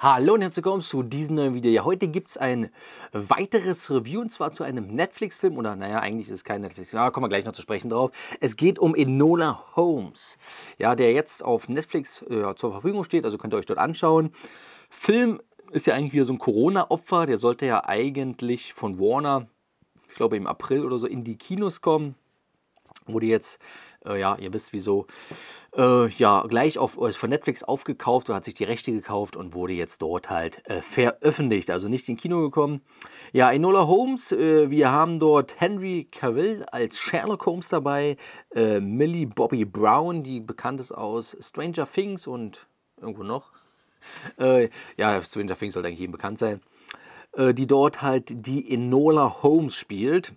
Hallo und herzlich willkommen zu diesem neuen Video. Ja, heute gibt es ein weiteres Review und zwar zu einem Netflix-Film oder naja, eigentlich ist es kein Netflix-Film, aber kommen wir gleich noch zu sprechen drauf. Es geht um Enola Holmes, ja, der jetzt auf Netflix äh, zur Verfügung steht, also könnt ihr euch dort anschauen. Film ist ja eigentlich wieder so ein Corona-Opfer, der sollte ja eigentlich von Warner, ich glaube im April oder so, in die Kinos kommen. Wurde jetzt äh, ja, ihr wisst wieso. Äh, ja, gleich auf, äh, von Netflix aufgekauft und hat sich die Rechte gekauft und wurde jetzt dort halt äh, veröffentlicht. Also nicht in Kino gekommen. Ja, Enola Holmes, äh, wir haben dort Henry Cavill als Sherlock Holmes dabei. Äh, Millie Bobby Brown, die bekannt ist aus Stranger Things und irgendwo noch. ja, Stranger Things sollte eigentlich jedem bekannt sein die dort halt die Enola Holmes spielt.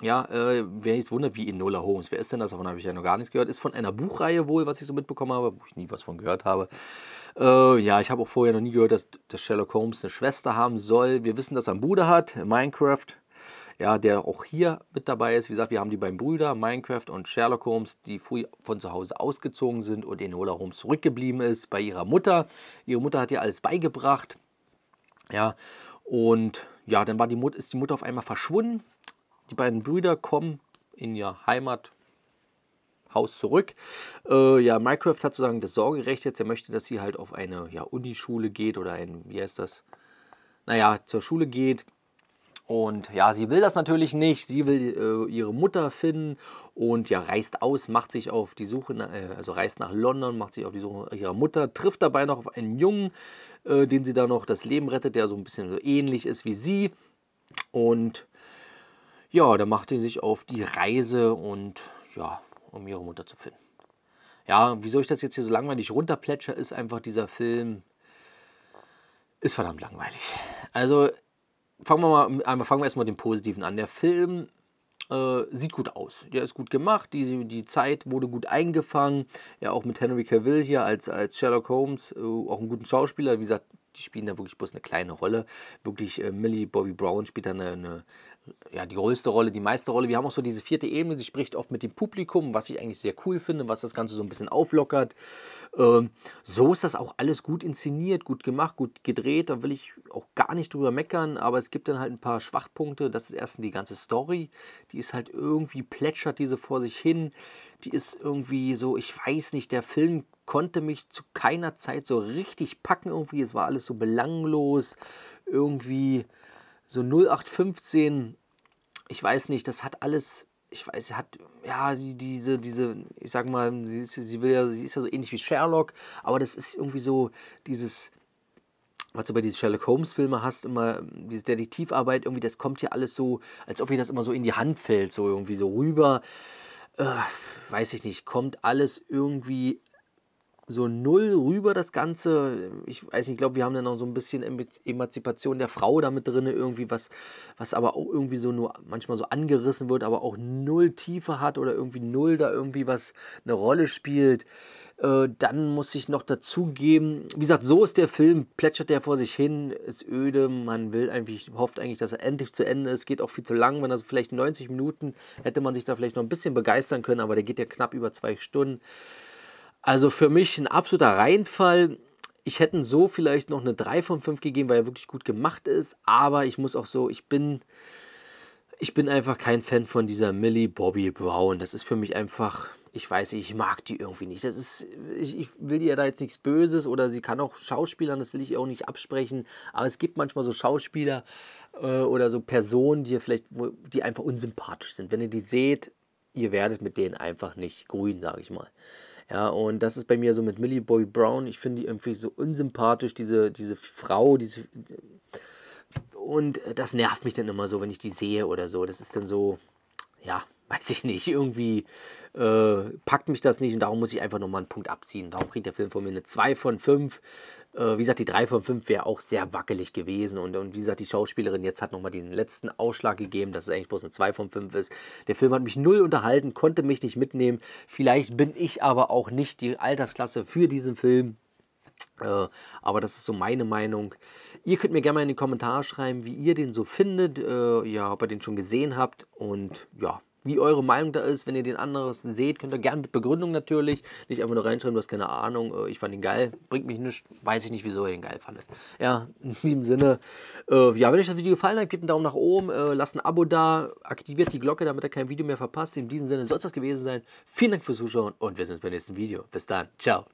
Ja, äh, wer nicht wundert, wie Enola Holmes, wer ist denn das? Davon habe ich ja noch gar nichts gehört. Ist von einer Buchreihe wohl, was ich so mitbekommen habe, wo ich nie was von gehört habe. Äh, ja, ich habe auch vorher noch nie gehört, dass, dass Sherlock Holmes eine Schwester haben soll. Wir wissen, dass er einen Bruder hat, Minecraft. Ja, der auch hier mit dabei ist. Wie gesagt, wir haben die beiden Brüder, Minecraft und Sherlock Holmes, die früh von zu Hause ausgezogen sind und Enola Holmes zurückgeblieben ist bei ihrer Mutter. Ihre Mutter hat ihr alles beigebracht. Ja, und ja, dann war die Mut ist die Mutter auf einmal verschwunden die beiden Brüder kommen in ihr Heimathaus zurück. Äh, ja, Minecraft hat sozusagen das Sorgerecht jetzt. Er möchte, dass sie halt auf eine ja, Unischule geht oder ein, wie heißt das? Naja, zur Schule geht. Und ja, sie will das natürlich nicht. Sie will äh, ihre Mutter finden und ja, reist aus, macht sich auf die Suche, äh, also reist nach London, macht sich auf die Suche ihrer Mutter, trifft dabei noch auf einen Jungen, äh, den sie da noch das Leben rettet, der so ein bisschen so ähnlich ist wie sie. Und ja, da macht sie sich auf die Reise und ja, um ihre Mutter zu finden. Ja, wieso ich das jetzt hier so langweilig runterplätscher, ist einfach dieser Film ist verdammt langweilig. Also fangen wir mal, fangen wir erstmal den Positiven an. Der Film äh, sieht gut aus. Der ist gut gemacht, die, die Zeit wurde gut eingefangen. Ja, auch mit Henry Cavill hier als, als Sherlock Holmes, äh, auch einen guten Schauspieler. Wie gesagt, die spielen da wirklich bloß eine kleine Rolle. Wirklich, äh, Millie Bobby Brown spielt da eine, eine ja, die größte Rolle, die meiste Rolle. Wir haben auch so diese vierte Ebene, sie spricht oft mit dem Publikum, was ich eigentlich sehr cool finde, was das Ganze so ein bisschen auflockert. Ähm, so ist das auch alles gut inszeniert, gut gemacht, gut gedreht. Da will ich auch gar nicht drüber meckern, aber es gibt dann halt ein paar Schwachpunkte. Das ist erstens die ganze Story, die ist halt irgendwie plätschert diese vor sich hin. Die ist irgendwie so, ich weiß nicht, der Film konnte mich zu keiner Zeit so richtig packen irgendwie. Es war alles so belanglos, irgendwie so 0815. Ich weiß nicht, das hat alles ich weiß, hat, ja, diese, diese, ich sag mal, sie, ist, sie will ja, sie ist ja so ähnlich wie Sherlock, aber das ist irgendwie so dieses was du bei diesen Sherlock Holmes-Filmen hast, immer hm, diese Detektivarbeit, irgendwie, das kommt hier alles so, als ob ihr das immer so in die Hand fällt, so irgendwie so rüber. Äh, weiß ich nicht, kommt alles irgendwie so null rüber, das Ganze. Ich weiß nicht, ich glaube, wir haben dann noch so ein bisschen Emanzipation der Frau damit drin, irgendwie was, was aber auch irgendwie so nur manchmal so angerissen wird, aber auch null Tiefe hat oder irgendwie null da irgendwie was eine Rolle spielt. Äh, dann muss ich noch dazugeben, wie gesagt, so ist der Film, plätschert der vor sich hin, ist öde, man will eigentlich, hofft eigentlich, dass er endlich zu Ende ist, geht auch viel zu lang, wenn er so vielleicht 90 Minuten, hätte man sich da vielleicht noch ein bisschen begeistern können, aber der geht ja knapp über zwei Stunden. Also für mich ein absoluter Reinfall. Ich hätte so vielleicht noch eine 3 von 5 gegeben, weil er wirklich gut gemacht ist. Aber ich muss auch so, ich bin, ich bin einfach kein Fan von dieser Millie Bobby Brown. Das ist für mich einfach, ich weiß nicht, ich mag die irgendwie nicht. Das ist, ich, ich will ihr da jetzt nichts Böses oder sie kann auch Schauspielern, das will ich auch nicht absprechen. Aber es gibt manchmal so Schauspieler äh, oder so Personen, die vielleicht, die einfach unsympathisch sind. Wenn ihr die seht, ihr werdet mit denen einfach nicht grün, sage ich mal. Ja, und das ist bei mir so mit Millie Boy Brown. Ich finde die irgendwie so unsympathisch, diese, diese Frau, diese. Und das nervt mich dann immer so, wenn ich die sehe oder so. Das ist dann so, ja, weiß ich nicht, irgendwie äh, packt mich das nicht und darum muss ich einfach nochmal einen Punkt abziehen. Darum kriegt der Film von mir eine 2 von 5. Äh, wie gesagt, die 3 von 5 wäre auch sehr wackelig gewesen und, und wie gesagt, die Schauspielerin jetzt hat nochmal den letzten Ausschlag gegeben, dass es eigentlich bloß eine 2 von 5 ist. Der Film hat mich null unterhalten, konnte mich nicht mitnehmen. Vielleicht bin ich aber auch nicht die Altersklasse für diesen Film. Äh, aber das ist so meine Meinung. Ihr könnt mir gerne mal in die Kommentare schreiben, wie ihr den so findet, äh, ja, ob ihr den schon gesehen habt und ja, wie eure Meinung da ist. Wenn ihr den anderen seht, könnt ihr gerne mit Begründung natürlich. Nicht einfach nur reinschreiben, du hast keine Ahnung, äh, ich fand ihn geil, bringt mich nicht, weiß ich nicht, wieso ihr den geil fandet. Ja, in diesem Sinne, äh, ja, wenn euch das Video gefallen hat, gebt einen Daumen nach oben, äh, lasst ein Abo da, aktiviert die Glocke, damit ihr kein Video mehr verpasst. In diesem Sinne soll es das gewesen sein. Vielen Dank fürs Zuschauen und wir sehen uns beim nächsten Video. Bis dann, ciao.